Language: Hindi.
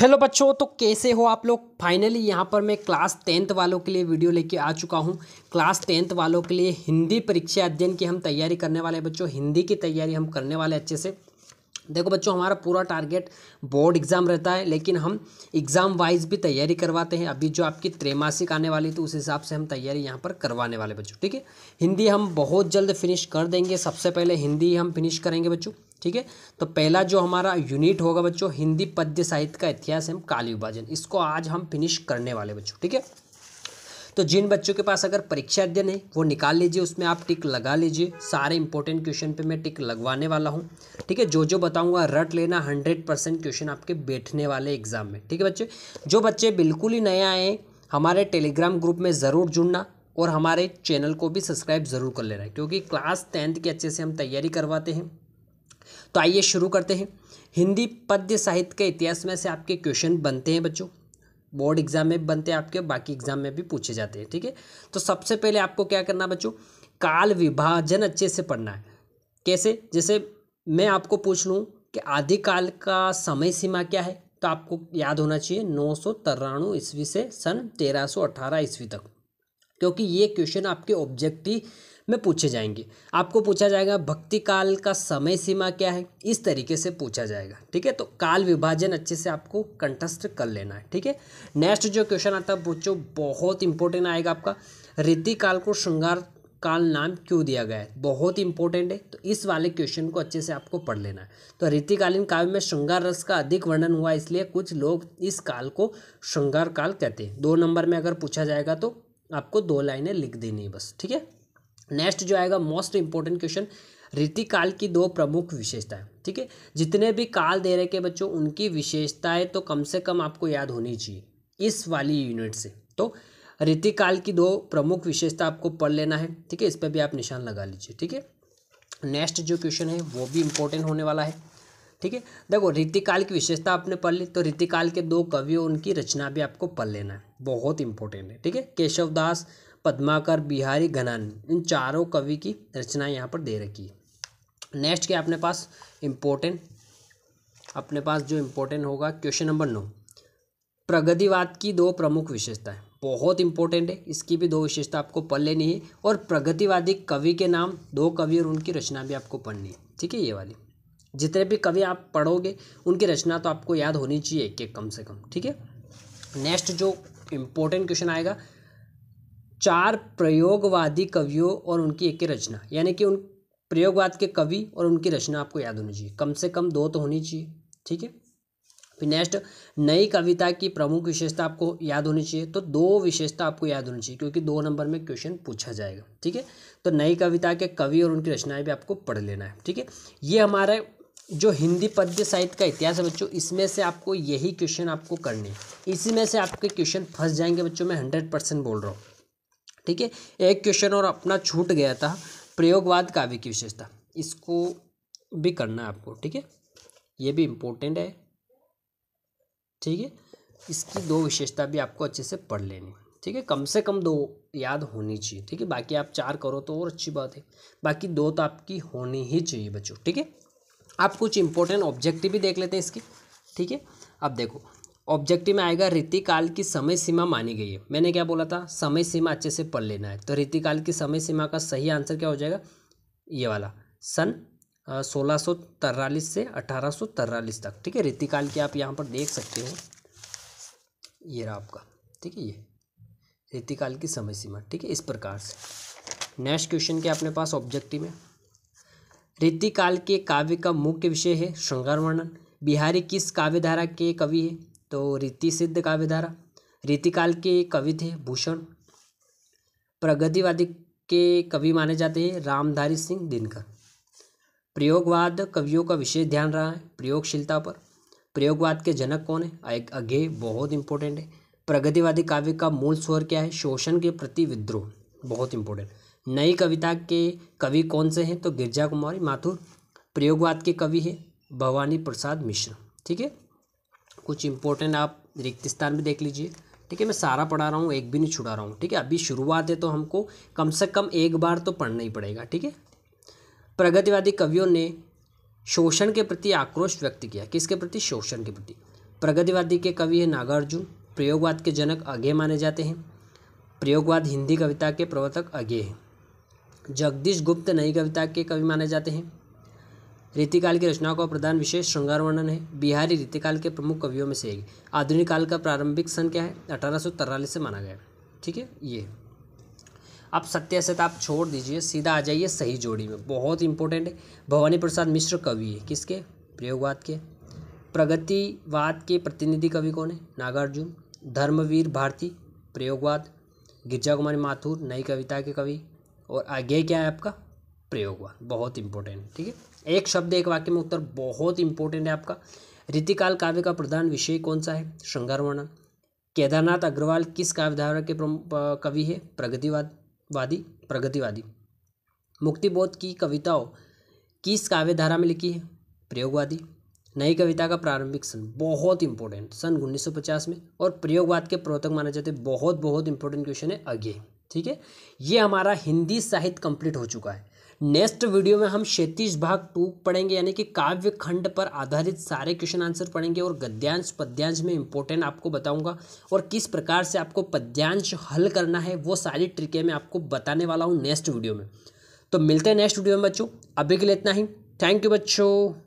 हेलो बच्चों तो कैसे हो आप लोग फाइनली यहाँ पर मैं क्लास टेंथ वालों के लिए वीडियो लेके आ चुका हूँ क्लास टेंथ वालों के लिए हिंदी परीक्षा अध्ययन की हम तैयारी करने वाले हैं बच्चों हिंदी की तैयारी हम करने वाले अच्छे से देखो बच्चों हमारा पूरा टारगेट बोर्ड एग्ज़ाम रहता है लेकिन हम एग्ज़ाम वाइज भी तैयारी करवाते हैं अभी जो आपकी त्रैमासिक आने वाली तो उस हिसाब से हम तैयारी यहाँ पर करवाने वाले बच्चों ठीक है हिंदी हम बहुत जल्द फिनिश कर देंगे सबसे पहले हिंदी हम फिनिश करेंगे बच्चों ठीक है तो पहला जो हमारा यूनिट होगा बच्चों हिंदी पद्य साहित्य का इतिहास एवं काली विभाजन इसको आज हम फिनिश करने वाले बच्चों ठीक है तो जिन बच्चों के पास अगर परीक्षा अध्ययन है वो निकाल लीजिए उसमें आप टिक लगा लीजिए सारे इंपॉर्टेंट क्वेश्चन पे मैं टिक लगवाने वाला हूँ ठीक है जो जो बताऊँगा रट लेना हंड्रेड परसेंट क्वेश्चन आपके बैठने वाले एग्जाम में ठीक है बच्चे जो बच्चे बिल्कुल ही नए आए हैं हमारे टेलीग्राम ग्रुप में ज़रूर जुड़ना और हमारे चैनल को भी सब्सक्राइब ज़रूर कर लेना क्योंकि क्लास टेंथ की अच्छे से हम तैयारी करवाते हैं तो आइए शुरू करते हैं हिंदी पद्य साहित्य के इतिहास में से आपके क्वेश्चन बनते हैं बच्चों बोर्ड एग्जाम में भी बनते हैं आपके बाकी एग्जाम में भी पूछे जाते हैं ठीक है तो सबसे पहले आपको क्या करना बच्चों काल विभाजन अच्छे से पढ़ना है कैसे जैसे मैं आपको पूछ लूँ कि आदिकाल का समय सीमा क्या है तो आपको याद होना चाहिए नौ सौ तिरानवे ईस्वी से सन तेरह सौ अठारह ईस्वी तक क्योंकि ये क्वेश्चन आपके ऑब्जेक्टिव में पूछे जाएंगे आपको पूछा जाएगा भक्ति काल का समय सीमा क्या है इस तरीके से पूछा जाएगा ठीक है तो काल विभाजन अच्छे से आपको कंटस्ट कर लेना है ठीक है नेक्स्ट जो क्वेश्चन आता है बच्चों बहुत इंपॉर्टेंट आएगा आपका रीति काल को श्रृंगार काल नाम क्यों दिया गया है बहुत इंपॉर्टेंट है तो इस वाले क्वेश्चन को अच्छे से आपको पढ़ लेना है तो रीतिकालीन काव्य में श्रृंगार रस का अधिक वर्णन हुआ इसलिए कुछ लोग इस काल को श्रृंगार काल कहते हैं दो नंबर में अगर पूछा जाएगा तो आपको दो लाइनें लिख देनी है बस ठीक है नेक्स्ट जो आएगा मोस्ट इंपॉर्टेंट क्वेश्चन रीतिकाल की दो प्रमुख विशेषताएं ठीक है जितने भी काल दे रहे के बच्चों उनकी विशेषताएं तो कम से कम आपको याद होनी चाहिए इस वाली यूनिट से तो रीतिकाल की दो प्रमुख विशेषता आपको पढ़ लेना है ठीक है इस पर भी आप निशान लगा लीजिए ठीक है नेक्स्ट जो क्वेश्चन है वो भी इम्पोर्टेंट होने वाला है ठीक है देखो रीतिकाल की विशेषता आपने पढ़ ली तो रीतिकाल के दो कवियों उनकी रचना भी आपको पढ़ लेना है बहुत इंपॉर्टेंट है ठीक है केशव दास पद्माकर बिहारी घनानी इन चारों कवि की रचना यहाँ पर दे रखी है नेक्स्ट क्या अपने पास इम्पोर्टेंट अपने पास जो इम्पोर्टेंट होगा क्वेश्चन नंबर नौ प्रगतिवाद की दो प्रमुख विशेषताएं बहुत इंपॉर्टेंट है इसकी भी दो विशेषता आपको पढ़ लेनी है और प्रगतिवादी कवि के नाम दो कवि और उनकी रचना भी आपको पढ़नी है ठीक है ये वाली जितने भी कवि आप पढ़ोगे उनकी रचना तो आपको याद होनी चाहिए एक एक कम से कम ठीक है नेक्स्ट जो इम्पोर्टेंट क्वेश्चन आएगा चार प्रयोगवादी कवियों और उनकी एक रचना यानी कि उन प्रयोगवाद के कवि और उनकी रचना आपको याद होनी चाहिए कम से कम दो तो होनी चाहिए ठीक है फिर नेक्स्ट नई कविता की प्रमुख विशेषता आपको याद होनी चाहिए तो दो विशेषता आपको याद होनी चाहिए क्योंकि दो नंबर में क्वेश्चन पूछा जाएगा ठीक है तो नई कविता के कवि और उनकी रचनाएं भी आपको पढ़ लेना है ठीक है ये हमारा जो हिंदी पद्य साहित्य का इतिहास है बच्चों इसमें से आपको यही क्वेश्चन आपको करने इसी में से आपके क्वेश्चन फंस जाएंगे बच्चों मैं हंड्रेड परसेंट बोल रहा हूँ ठीक है एक क्वेश्चन और अपना छूट गया था प्रयोगवाद काव्य की विशेषता इसको भी करना है आपको ठीक है ये भी इम्पोर्टेंट है ठीक है इसकी दो विशेषता भी आपको अच्छे से पढ़ लेनी ठीक है कम से कम दो याद होनी चाहिए ठीक है बाकी आप चार करो तो और अच्छी बात है बाकी दो तो आपकी होनी ही चाहिए बच्चों ठीक है आप कुछ इंपॉर्टेंट ऑब्जेक्टिव भी देख लेते हैं इसके ठीक है अब देखो ऑब्जेक्टिव में आएगा रीतिकाल की समय सीमा मानी गई है मैंने क्या बोला था समय सीमा अच्छे से पढ़ लेना है तो रीतिकाल की समय सीमा का सही आंसर क्या हो जाएगा ये वाला सन सोलह सौ तिरालीस से अठारह सौ तिरालीस तक ठीक है रीतिकाल की आप यहाँ पर देख सकते हो ये रहा आपका ठीक है ये रीतिकाल की समय सीमा ठीक है इस प्रकार से नेक्स्ट क्वेश्चन के अपने पास ऑब्जेक्टिव है रीतिकाल के काव्य का मुख्य विषय है श्रृंगार वर्णन बिहारी किस काव्यधारा के कवि है तो रीति सिद्ध काव्यधारा रीतिकाल के कवि थे भूषण प्रगतिवादी के कवि माने जाते हैं रामधारी सिंह दिनकर प्रयोगवाद कवियों का विशेष ध्यान रहा है प्रयोगशीलता पर प्रयोगवाद के जनक कौन है अघे बहुत इंपॉर्टेंट है प्रगतिवादी काव्य का मूल स्वर क्या है शोषण के प्रति विद्रोह बहुत इंपॉर्टेंट नई कविता के कवि कौन से हैं तो गिरजा कुमारी माथुर प्रयोगवाद के कवि है भवानी प्रसाद मिश्र ठीक है कुछ इंपॉर्टेंट आप रिक्तिस्तान भी देख लीजिए ठीक है मैं सारा पढ़ा रहा हूँ एक भी नहीं छुड़ा रहा हूँ ठीक है अभी शुरुआत है तो हमको कम से कम एक बार तो पढ़ना ही पड़ेगा ठीक है प्रगतिवादी कवियों ने शोषण के प्रति आक्रोश व्यक्त किया किसके प्रति शोषण के प्रति प्रगतिवादी के कवि हैं नागार्जुन प्रयोगवाद के जनक अगे माने जाते हैं प्रयोगवाद हिंदी कविता के प्रवर्तक अगे हैं जगदीश गुप्त नई कविता के कवि माने जाते हैं रीतिकाल की रचनाओं का प्रधान विशेष श्रृंगार वर्णन है बिहारी रीतिकाल के प्रमुख कवियों में से एक आधुनिक काल का प्रारंभिक सन क्या है अठारह से माना गया ठीक है ये आप सत्य सत्य तो आप छोड़ दीजिए सीधा आ जाइए सही जोड़ी में बहुत इंपॉर्टेंट है भवानी प्रसाद मिश्र कवि है किसके प्रयोगवाद के प्रगतिवाद के प्रतिनिधि कवि कौन है नागार्जुन धर्मवीर भारती प्रयोगवाद गिरजा कुमारी माथुर नई कविता के कवि और आगे क्या है आपका प्रयोग हुआ बहुत इंपॉर्टेंट ठीक है एक शब्द एक वाक्य में उत्तर बहुत इंपॉर्टेंट है आपका रीतिकाल काव्य का प्रधान विषय कौन सा है श्रृंगार वर्णन केदारनाथ अग्रवाल किस काव्यधारा के कवि है प्रगतिवाद वादी प्रगतिवादी मुक्तिबोध की कविताओं किस काव्यधारा में लिखी है प्रयोगवादी नई कविता का प्रारंभिक सन बहुत इंपॉर्टेंट सन 1950 में और प्रयोगवाद के प्रवर्तक माने जाते बहुत बहुत इंपॉर्टेंट क्वेश्चन है अगे ठीक है ये हमारा हिंदी साहित्य कंप्लीट हो चुका है नेक्स्ट वीडियो में हम क्षेत्रीय भाग टू पढ़ेंगे यानी कि काव्य खंड पर आधारित सारे क्वेश्चन आंसर पढ़ेंगे और गद्यांश पद्यांश में इंपॉर्टेंट आपको बताऊंगा और किस प्रकार से आपको पद्यांश हल करना है वो सारी ट्रिकें मैं आपको बताने वाला हूँ नेक्स्ट वीडियो में तो मिलते हैं नेक्स्ट वीडियो में बच्चों अभी के लिए इतना ही थैंक यू बच्चों